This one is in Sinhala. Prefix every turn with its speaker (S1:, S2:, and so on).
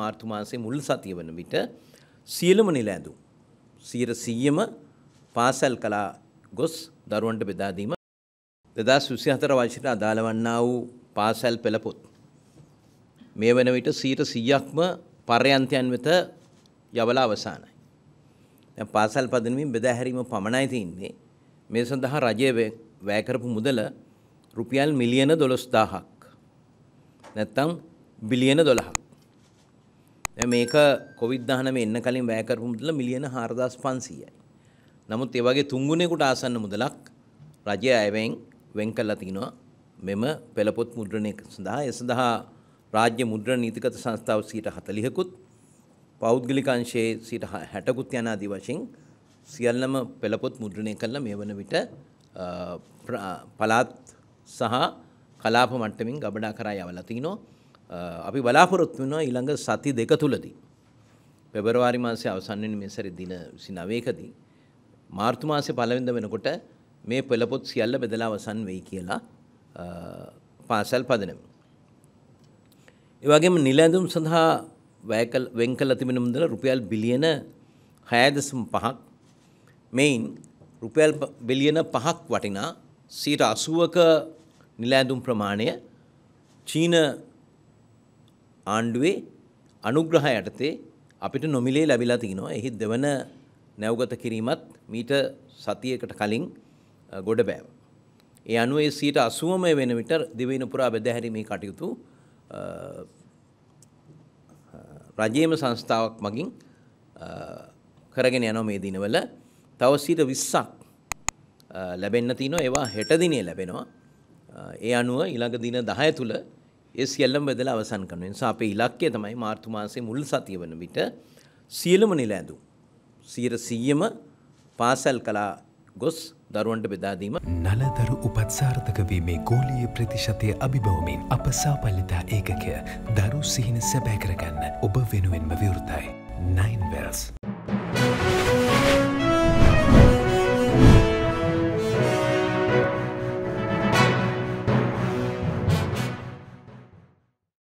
S1: මාර්තු මාසයේ මුල් සතිය වන විට සියලුම නිලැඳුම් 100%ම පාසල් කලා ගොස් දරුවන්ට බෙදා දීම 2024 වර්ෂයට අදාළ වන්නා වූ පාසල් පෙළපොත් මේ වන විට 100%ක්ම පර්යන්තයන් වෙත යවලා අවසానයි. දැන් පාසල් පදනමින් බෙදා හැරීම පමණයි තියෙන්නේ. මේ සඳහා රජය වැය කරපු මුදල රුපියල් මිලියන 12000ක්. නැත්තම් බිලියන 12ක්. මේක කොවිද්ධහනම එන්න කලින් වැෑකරපු මුදල මිලියන හාරදස් පන්සීයයි. නමුත් ඒවගේ තුංගුණෙකුට ආසන්න මුදලක් රජය අයවෙන් වෙන් කල්ලා තිනවා මෙම පෙළපොත් මුද්‍රණය සඳහා එසඳහා රාජ්‍ය මුද්‍ර නීතිකත සංස්ථාව සීට හතලිහකුත් පෞද්ගලිකංශයේ සිට හැටකුත් යන අදි වශයෙන් සියල්ලම පෙළපොත් මුද්‍රණය කල්ලා මේ වන විට පලාත් සහ කලාප මට්ටමින් ගබඩා කරා යවලතිනෝ අපි බලාපොරොත්තු වෙනවා ඊළඟ සති දෙක තුලදී පෙබරවාරි මාසේ අවසන් වෙන මේ සැරේ දින 29කදී මාර්තු මාසේ පළවෙනිද වෙනකොට මේ පෙළපොත් සියල්ල බෙදලා අවසන් වෙයි කියලා පාසල් පදනමි. ඒ වගේම නිලැඳුම් සඳහා වැයකල් වෙන් කළ තිබෙන මුදල රුපියල් බිලියන 6.5ක් මෙයින් රුපියල් බිලියන 5ක් වටිනා 80ක නිලැඳුම් ප්‍රමාණය චීන ආණ්ඩුවේ අනුග්‍රහ යටතේ අපිට නොමිලේ ලැබිලා තිනවා එහි දෙවන නැවගත කිරීමත් මීට සතියකට කලින් ගොඩ බෑව. ඒ අනුවේ සීට අසුවම වෙන විට දෙවෙන පුරා බෙදහැරීමේ කටයුතු රජයේම සංස්ථාවක් මගින් කරගෙන යනවා මේ දිනවල තව සීට 20ක් ලැබෙන්න තිනවා ඒවා හෙට දිනේ ලැබෙනවා ඒ අනුව ඊළඟ දින 10 තුල ඒ සියල්ලම බෙදලා අවසන් කරනවා. ඒ නිසා අපේ ඉලක්කය තමයි මාර්තු මාසයේ මුල් සතිය වෙන විට සියලුම නිලැඳු 100%ම පාසල් කලා ගොස් දරුවන්ට බෙදා දීම නලදරු උපත් සාර්ථක වීමේ ගෝලීය ප්‍රතිශතය අභිබවමින් අප සාපල්ලිතා ඒකකය දරු සිහින සැබෑ කරගන්න ඔබ වෙනුවෙන්ම විවෘතයි. 9 wells.